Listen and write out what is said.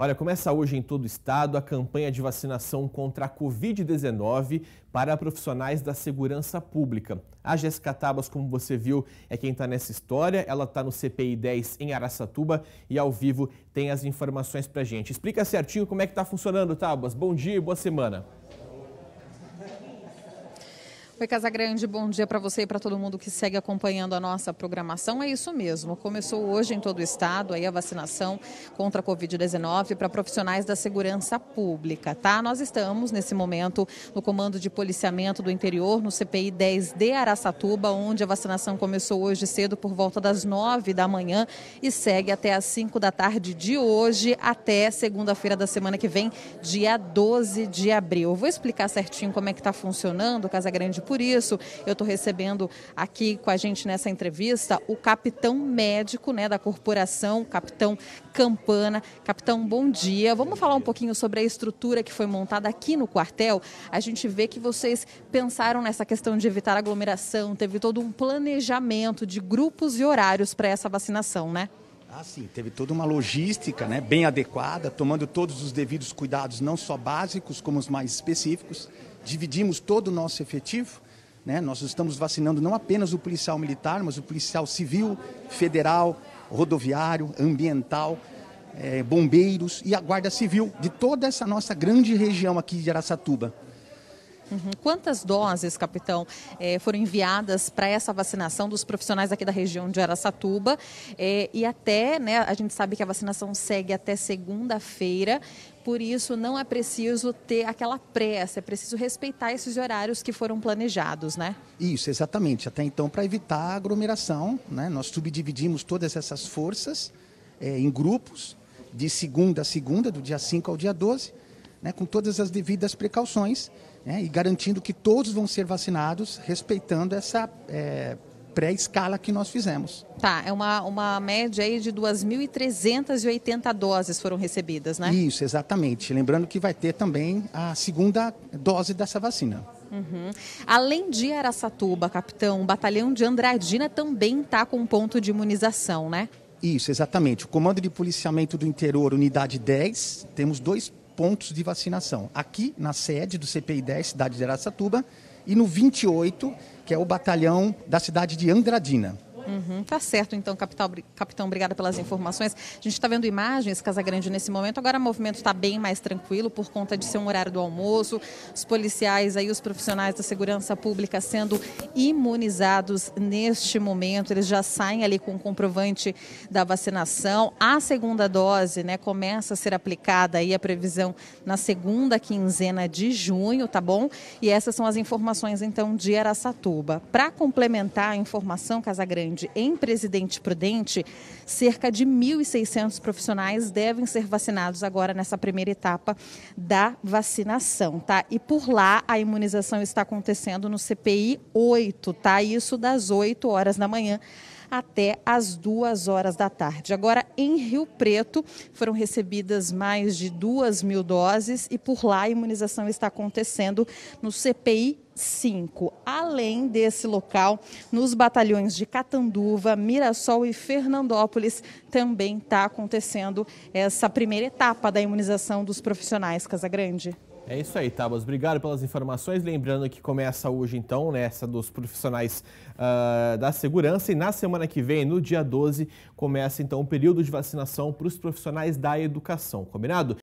Olha, começa hoje em todo o estado a campanha de vacinação contra a Covid-19 para profissionais da segurança pública. A Jéssica Tabas, como você viu, é quem está nessa história. Ela está no CPI 10 em Araçatuba e ao vivo tem as informações para gente. Explica certinho como é que está funcionando, Tabas. Bom dia e boa semana. Oi, Grande, bom dia para você e para todo mundo que segue acompanhando a nossa programação. É isso mesmo. Começou hoje em todo o estado aí a vacinação contra a Covid-19 para profissionais da segurança pública, tá? Nós estamos nesse momento no Comando de Policiamento do Interior, no CPI 10 de Araçatuba, onde a vacinação começou hoje cedo por volta das 9 da manhã e segue até as 5 da tarde de hoje até segunda-feira da semana que vem, dia 12 de abril. Eu vou explicar certinho como é que está funcionando, Grande por isso, eu estou recebendo aqui com a gente nessa entrevista o capitão médico né, da corporação, capitão Campana. Capitão, bom dia. Vamos falar um pouquinho sobre a estrutura que foi montada aqui no quartel. A gente vê que vocês pensaram nessa questão de evitar aglomeração, teve todo um planejamento de grupos e horários para essa vacinação, né? Ah, sim, teve toda uma logística né, bem adequada, tomando todos os devidos cuidados, não só básicos, como os mais específicos dividimos todo o nosso efetivo. Né? Nós estamos vacinando não apenas o policial militar, mas o policial civil, federal, rodoviário, ambiental, é, bombeiros e a Guarda Civil de toda essa nossa grande região aqui de Araçatuba. Uhum. Quantas doses, capitão, eh, foram enviadas para essa vacinação dos profissionais aqui da região de Araçatuba? Eh, e até, né, a gente sabe que a vacinação segue até segunda-feira, por isso não é preciso ter aquela pressa, é preciso respeitar esses horários que foram planejados, né? Isso, exatamente. Até então, para evitar a aglomeração, né, nós subdividimos todas essas forças eh, em grupos, de segunda a segunda, do dia 5 ao dia 12, né, com todas as devidas precauções né, e garantindo que todos vão ser vacinados, respeitando essa é, pré-escala que nós fizemos. Tá, é uma, uma média aí de 2.380 doses foram recebidas, né? Isso, exatamente. Lembrando que vai ter também a segunda dose dessa vacina. Uhum. Além de Araçatuba, capitão, o batalhão de Andradina também está com ponto de imunização, né? Isso, exatamente. O Comando de Policiamento do Interior, Unidade 10, temos dois pontos de vacinação. Aqui na sede do CPI 10, cidade de Araçatuba e no 28, que é o batalhão da cidade de Andradina. Uhum, tá certo, então, capital, capitão, obrigada pelas informações. A gente está vendo imagens, Casa Grande, nesse momento. Agora o movimento está bem mais tranquilo por conta de ser um horário do almoço. Os policiais aí, os profissionais da segurança pública sendo imunizados neste momento. Eles já saem ali com o comprovante da vacinação. A segunda dose, né, começa a ser aplicada aí a previsão na segunda quinzena de junho, tá bom? E essas são as informações, então, de Aracatuba. Para complementar a informação, Casa Grande, saúde em Presidente Prudente, cerca de 1.600 profissionais devem ser vacinados agora nessa primeira etapa da vacinação, tá? E por lá a imunização está acontecendo no CPI 8, tá? Isso das 8 horas da manhã até as duas horas da tarde. Agora, em Rio Preto, foram recebidas mais de duas mil doses e por lá a imunização está acontecendo no CPI 5. Além desse local, nos batalhões de Catanduva, Mirassol e Fernandópolis também está acontecendo essa primeira etapa da imunização dos profissionais Casagrande. É isso aí, Tabas. Obrigado pelas informações. Lembrando que começa hoje, então, nessa né, dos profissionais uh, da segurança. E na semana que vem, no dia 12, começa, então, o período de vacinação para os profissionais da educação. Combinado?